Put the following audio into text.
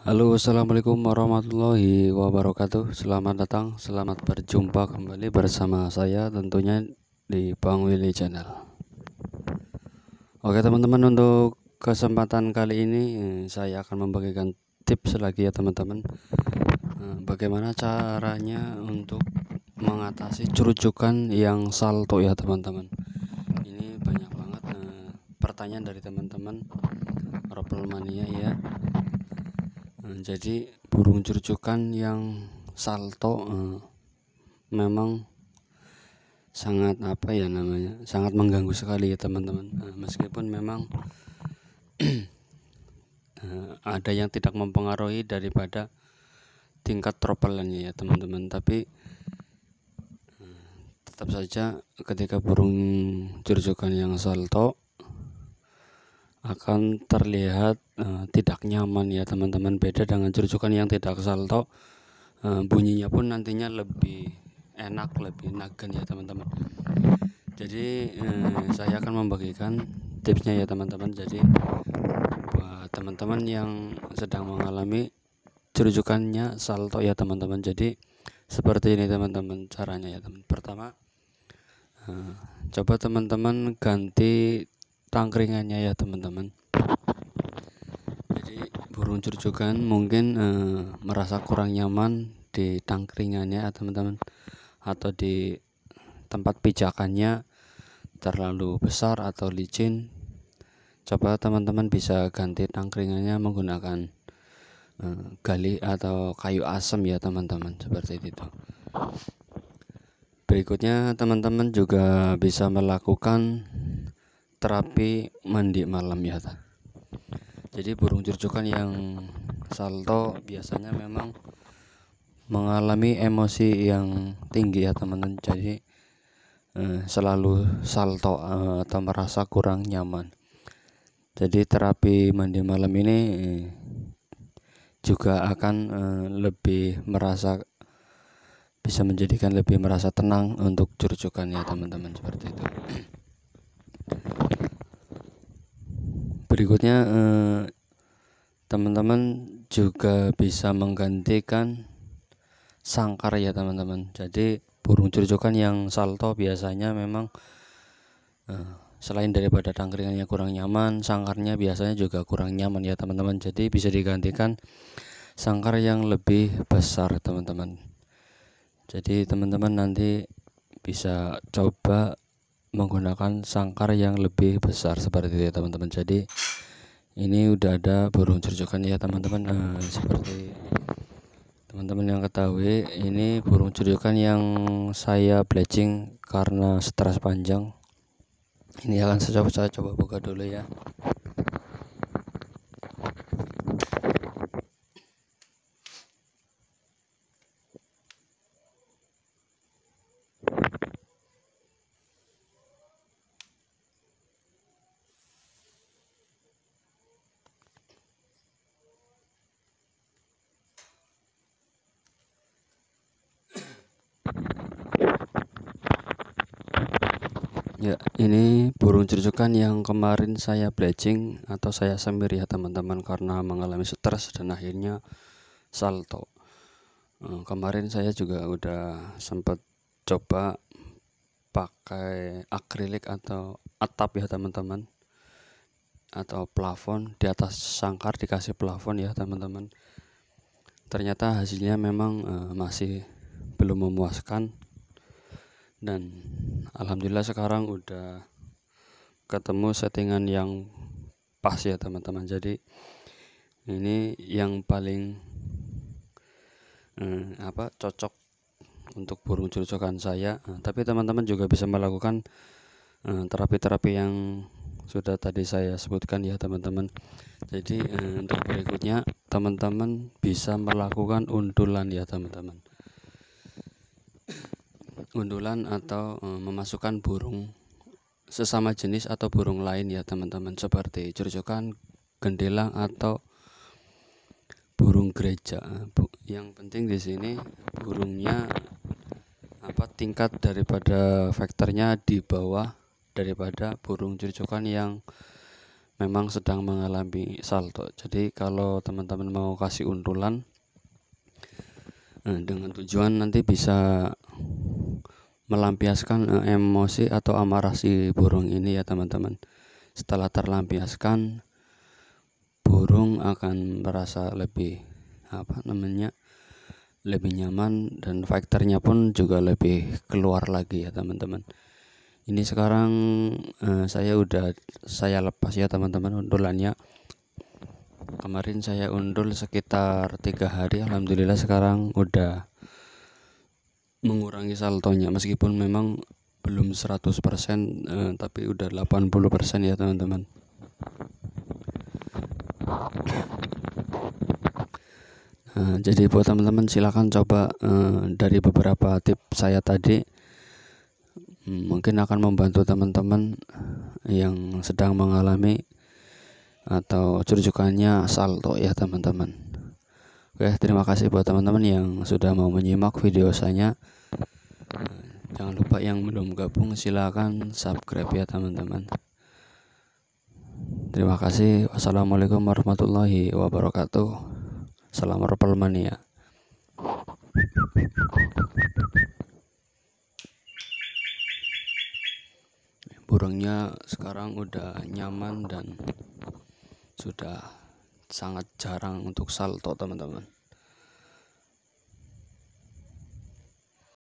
Halo assalamualaikum warahmatullahi wabarakatuh Selamat datang selamat berjumpa kembali bersama saya tentunya di Bang Willy Channel Oke teman-teman untuk kesempatan kali ini eh, saya akan membagikan tips lagi ya teman-teman eh, Bagaimana caranya untuk mengatasi curucukan yang salto ya teman-teman Ini banyak banget eh, pertanyaan dari teman-teman Ropel ya Hmm, jadi burung curcukan yang salto eh, memang sangat apa ya namanya sangat mengganggu sekali ya teman-teman eh, meskipun memang eh, ada yang tidak mempengaruhi daripada tingkat tropelannya ya teman-teman tapi eh, tetap saja ketika burung curcukan yang salto akan terlihat uh, tidak nyaman ya teman-teman beda dengan cucukan yang tidak salto uh, eh, bunyinya pun nantinya lebih enak lebih nagen ya teman-teman jadi uh, saya akan membagikan tipsnya ya teman-teman jadi buat teman-teman yang sedang mengalami cucukannya salto ya teman-teman jadi seperti ini teman-teman caranya ya teman pertama uh, coba teman-teman ganti tangkringannya ya teman-teman jadi burung curcukan mungkin e, merasa kurang nyaman di tangkringannya ya teman-teman atau di tempat pijakannya terlalu besar atau licin coba teman-teman bisa ganti tangkringannya menggunakan e, gali atau kayu asem ya teman-teman seperti itu berikutnya teman-teman juga bisa melakukan terapi mandi malam ya jadi burung curcukan yang salto biasanya memang mengalami emosi yang tinggi ya teman-teman jadi eh, selalu salto eh, atau merasa kurang nyaman jadi terapi mandi malam ini eh, juga akan lebih merasa bisa menjadikan lebih merasa tenang untuk curcukan ya teman-teman seperti itu berikutnya teman eh, teman-teman juga bisa menggantikan sangkar ya teman-teman jadi burung curucukan yang salto biasanya memang eh, selain daripada tangkringannya kurang nyaman sangkarnya biasanya juga kurang nyaman ya teman-teman jadi bisa digantikan sangkar yang lebih besar teman-teman jadi teman-teman nanti bisa coba menggunakan sangkar yang lebih besar seperti itu ya teman-teman jadi ini udah ada burung curcukan ya teman-teman nah, seperti teman-teman yang ketahui ini burung curcukan yang saya bleaching karena stres panjang ini akan saya coba, saya coba buka dulu ya Ya, ini burung cucukan yang kemarin saya bleaching atau saya semir ya teman-teman karena mengalami stres dan akhirnya salto. Eh, kemarin saya juga udah sempat coba pakai akrilik atau atap ya teman-teman atau plafon di atas sangkar dikasih plafon ya teman-teman. Ternyata hasilnya memang eh, masih belum memuaskan dan Alhamdulillah sekarang udah ketemu settingan yang pas ya teman-teman jadi ini yang paling hmm, apa cocok untuk burung curcokan saya nah, tapi teman-teman juga bisa melakukan eh, terapi-terapi hmm, yang sudah tadi saya sebutkan ya teman-teman jadi hmm, untuk berikutnya teman-teman bisa melakukan undulan ya teman-teman gundulan atau eh, memasukkan burung sesama jenis atau burung lain ya teman-teman seperti curcukan, gendelang atau burung gereja. Eh, yang penting di sini burungnya apa tingkat daripada faktornya di bawah daripada burung curcukan yang memang sedang mengalami salto. Jadi kalau teman-teman mau kasih undulan eh, dengan tujuan nanti bisa melampiaskan eh, emosi atau amarah si burung ini ya teman-teman. Setelah terlampiaskan burung akan merasa lebih apa namanya? lebih nyaman dan faktornya pun juga lebih keluar lagi ya teman-teman. Ini sekarang eh, saya udah saya lepas ya teman-teman undulannya. Kemarin saya undul sekitar tiga hari, alhamdulillah sekarang udah mengurangi saltonya meskipun memang belum 100% eh, tapi udah 80% ya teman-teman nah, jadi buat teman-teman silahkan coba eh, dari beberapa tip saya tadi mungkin akan membantu teman-teman yang sedang mengalami atau curjukannya salto ya teman-teman Oke, terima kasih buat teman-teman yang sudah mau menyimak video saya. Jangan lupa yang belum gabung silahkan subscribe ya teman-teman. Terima kasih. Wassalamualaikum warahmatullahi wabarakatuh. Salam Repelmania. Burungnya sekarang udah nyaman dan sudah sangat jarang untuk salto teman-teman